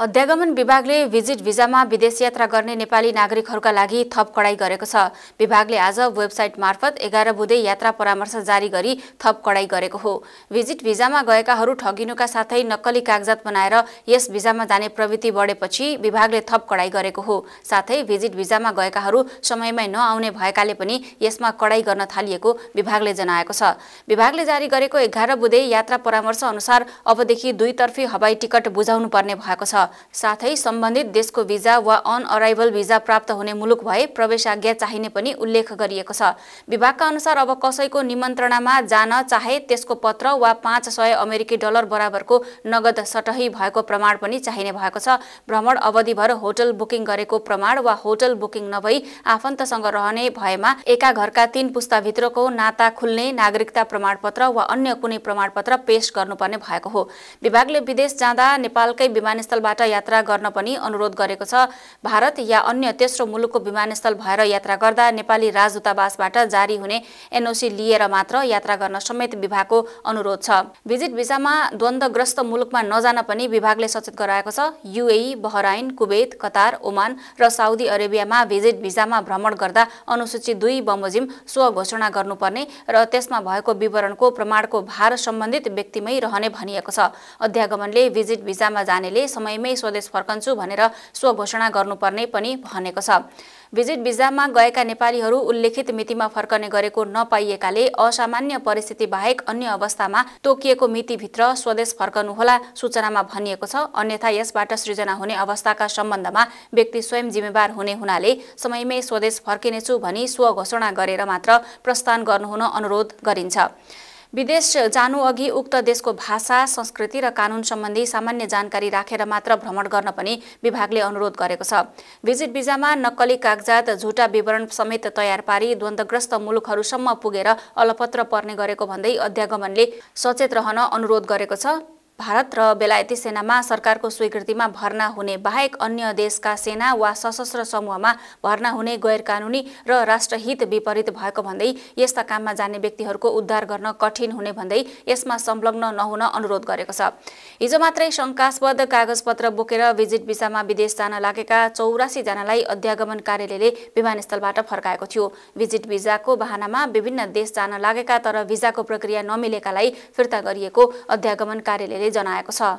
अध्यागमन विभागले भिजिट भिजामा विदेश यात्रा गर्ने नेपाली नागरिकहरूका लागि थप कडाई गरेको छ विभागले आज वेबसाइट मार्फत एघार बुधे यात्रा परामर्श जारी गरी थप कडाई गरेको हो भिजिट भिजामा गएकाहरू ठगिनुका साथै नक्कली कागजात बनाएर यस भिजामा जाने प्रवृत्ति बढेपछि विभागले थप कडाई गरेको हो साथै भिजिट भिजामा गएकाहरू समयमै नआउने भएकाले पनि यसमा कडाई गर्न थालिएको विभागले जनाएको छ विभागले जारी गरेको एघार बुधे यात्रा परामर्श अनुसार अबदेखि दुईतर्फी हवाई टिकट बुझाउनु पर्ने भएको छ साथै सम्बन्धित देशको भिजा वा अन अराइभल भिजा प्राप्त हुने मुलुक भए प्रवेशाज्ञा चाहिने पनि उल्लेख गरिएको छ विभागका अनुसार अब कसैको निमन्त्रणामा जान चाहे त्यसको पत्र वा पाँच सय अमेरिकी डलर बराबरको नगद सटही भएको प्रमाण पनि चाहिने भएको छ भ्रमण अवधिभर होटल बुकिङ गरेको प्रमाण वा होटल बुकिङ नभई आफन्तसँग रहने भएमा एका घरका तीन पुस्ताभित्रको नाता खुल्ने नागरिकता प्रमाणपत्र वा अन्य कुनै प्रमाणपत्र पेश गर्नुपर्ने भएको हो विभागले विदेश जाँदा नेपालकै विमानस्थलबाट विमानस्थलबाट यात्रा गर्न पनि अनुरोध गरेको छ भारत या अन्य तेस्रो मुलुकको विमानस्थल भएर यात्रा गर्दा नेपाली राजदूतावासबाट जारी हुने एनओसी लिएर मात्र यात्रा गर्न समेत विभागको अनुरोध छ भिजिट भिसामा द्वन्द्वग्रस्त मुलुकमा नजान पनि विभागले सचेत गराएको छ UAE Bahrain Kuwait Qatar Oman र साउदी अरेबियामा भिजिट भिसामा भ्रमण गर्दा अनुसूची दुई बमोजिम स्वघोषणा गर्नुपर्ने र त्यसमा भएको विवरणको प्रमाणको भार सम्बन्धित व्यक्तिमै रहने भनिएको छ अध्यागमनले भिजिट भिसामा जानेले समय समयमै स्वदेश फर्कन्छु भनेर स्वघोषणा गर्नुपर्ने पनि भनेको छ भिजिट भिजामा गएका नेपालीहरू उल्लेखित मितिमा फर्कने गरेको नपाइएकाले असामान्य परिस्थिति बाहेक अन्य अवस्थामा तोकिएको मितिभित्र स्वदेश फर्कनुहोला सूचनामा भनिएको छ अन्यथा यसबाट सृजना हुने अवस्थाका सम्बन्धमा व्यक्ति स्वयं जिम्मेवार हुने हुनाले समयमै स्वदेश फर्किनेछु भनी स्वघोषणा गरेर मात्र प्रस्थान गर्नुहुन अनुरोध गरिन्छ विदेश जानु अघि उक्त देशको भाषा संस्कृति र कानुन सम्बन्धी सामान्य जानकारी राखेर मात्र भ्रमण गर्न पनि विभागले अनुरोध गरेको छ भिजिट भिजामा नक्कली कागजात झुटा विवरण समेत तयार पारी द्वन्द्वग्रस्त मुलुकहरूसम्म पुगेर अलपत्र पर्ने गरेको भन्दै अध्यागमनले सचेत रहन अनुरोध गरेको छ भारत र बेलायती सेनामा सरकारको स्वीकृतिमा भर्ना हुने बाहेक अन्य देशका सेना वा सशस्त्र समूहमा भर्ना हुने गैर कानुनी र राष्ट्रहित विपरीत भएको भन्दै यस्ता काममा जाने व्यक्तिहरूको उद्धार गर्न कठिन हुने भन्दै यसमा संलग्न नहुन अनुरोध गरेको छ हिजो मात्रै शङ्कास्पद कागजपत्र बोकेर भिजिट भिसामा विदेश जान लागेका चौरासीजनालाई अध्यागमन कार्यालयले विमानस्थलबाट फर्काएको थियो भिजिट भिजाको बहानामा विभिन्न देश जान लागेका तर भिजाको प्रक्रिया नमिलेकालाई फिर्ता गरिएको अध्यागमन कार्यालयले जनाएको छ